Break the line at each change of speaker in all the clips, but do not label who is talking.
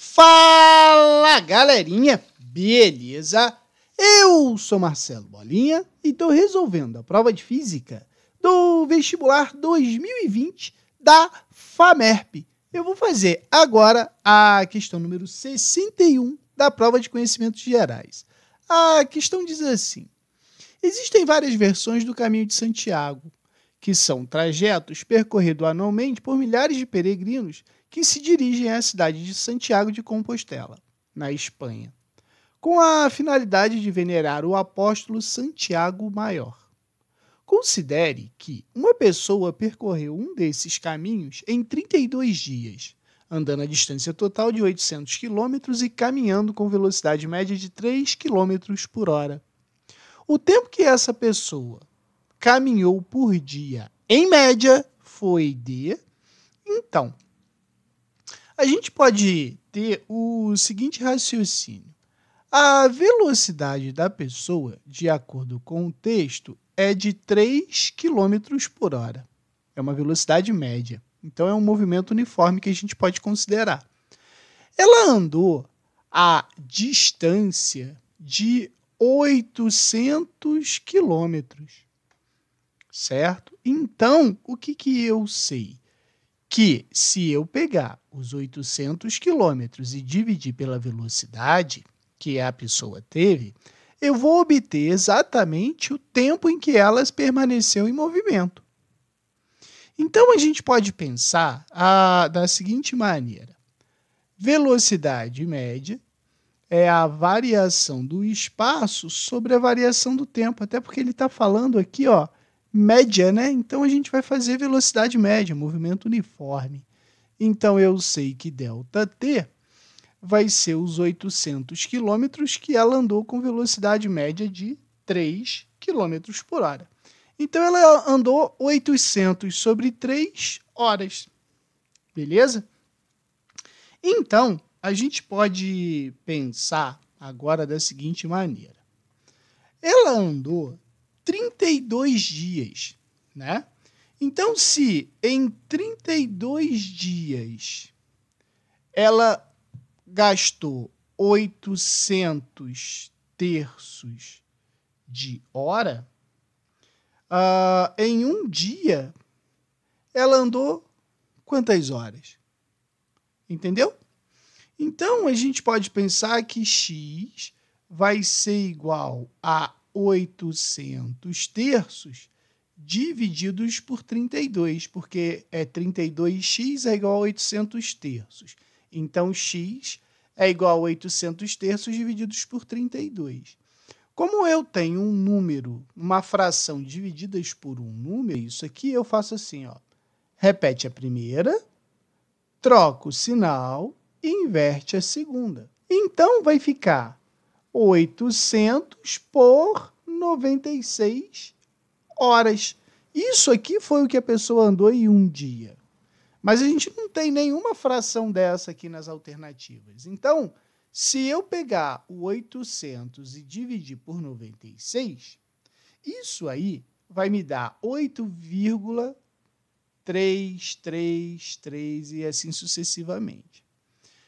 Fala galerinha, beleza? Eu sou Marcelo Bolinha e estou resolvendo a prova de física do vestibular 2020 da FAMERP. Eu vou fazer agora a questão número 61 da prova de conhecimentos gerais. A questão diz assim: Existem várias versões do caminho de Santiago que são trajetos percorridos anualmente por milhares de peregrinos que se dirigem à cidade de Santiago de Compostela, na Espanha, com a finalidade de venerar o apóstolo Santiago Maior. Considere que uma pessoa percorreu um desses caminhos em 32 dias, andando a distância total de 800 km e caminhando com velocidade média de 3 km por hora. O tempo que essa pessoa caminhou por dia, em média, foi de. Então, a gente pode ter o seguinte raciocínio: a velocidade da pessoa, de acordo com o texto, é de 3 km por hora. É uma velocidade média. Então, é um movimento uniforme que a gente pode considerar. Ela andou a distância de 800 quilômetros certo? Então, o que, que eu sei? Que se eu pegar os 800 quilômetros e dividir pela velocidade que a pessoa teve, eu vou obter exatamente o tempo em que elas permaneceu em movimento. Então, a gente pode pensar da seguinte maneira: velocidade média é a variação do espaço sobre a variação do tempo, até porque ele está falando aqui, ó, média, né? Então a gente vai fazer velocidade média, movimento uniforme. Então eu sei que ΔT vai ser os 800 quilômetros que ela andou com velocidade média de 3 km por hora. Então ela andou 800 sobre 3 horas. Beleza? Então, a gente pode pensar agora da seguinte maneira. Ela andou 32 dias, né? Então, se em 32 dias ela gastou 800 terços de hora, uh, em um dia ela andou quantas horas? Entendeu? Então, a gente pode pensar que x vai ser igual a 800 terços divididos por 32, porque é 32x é igual a 800 terços. Então, x é igual a 800 terços divididos por 32. Como eu tenho um número, uma fração divididas por um número, isso aqui eu faço assim, ó. Repete a primeira, troca o sinal e inverte a segunda. Então, vai ficar 800 por 96 horas. Isso aqui foi o que a pessoa andou em um dia. Mas a gente não tem nenhuma fração dessa aqui nas alternativas. Então, se eu pegar o 800 e dividir por 96, isso aí vai me dar 8,333 e assim sucessivamente.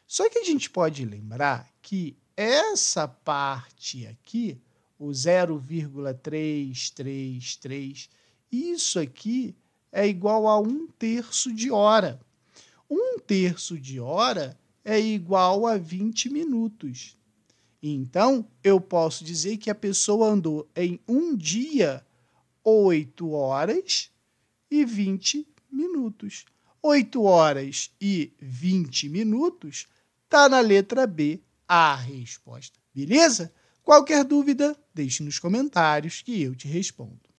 Só que a gente pode lembrar que essa parte aqui, o 0,333, isso aqui é igual a um terço de hora. Um terço de hora é igual a 20 minutos. Então, eu posso dizer que a pessoa andou em um dia 8 horas e 20 minutos. 8 horas e 20 minutos está na letra B a resposta. Beleza? Qualquer dúvida, deixe nos comentários que eu te respondo.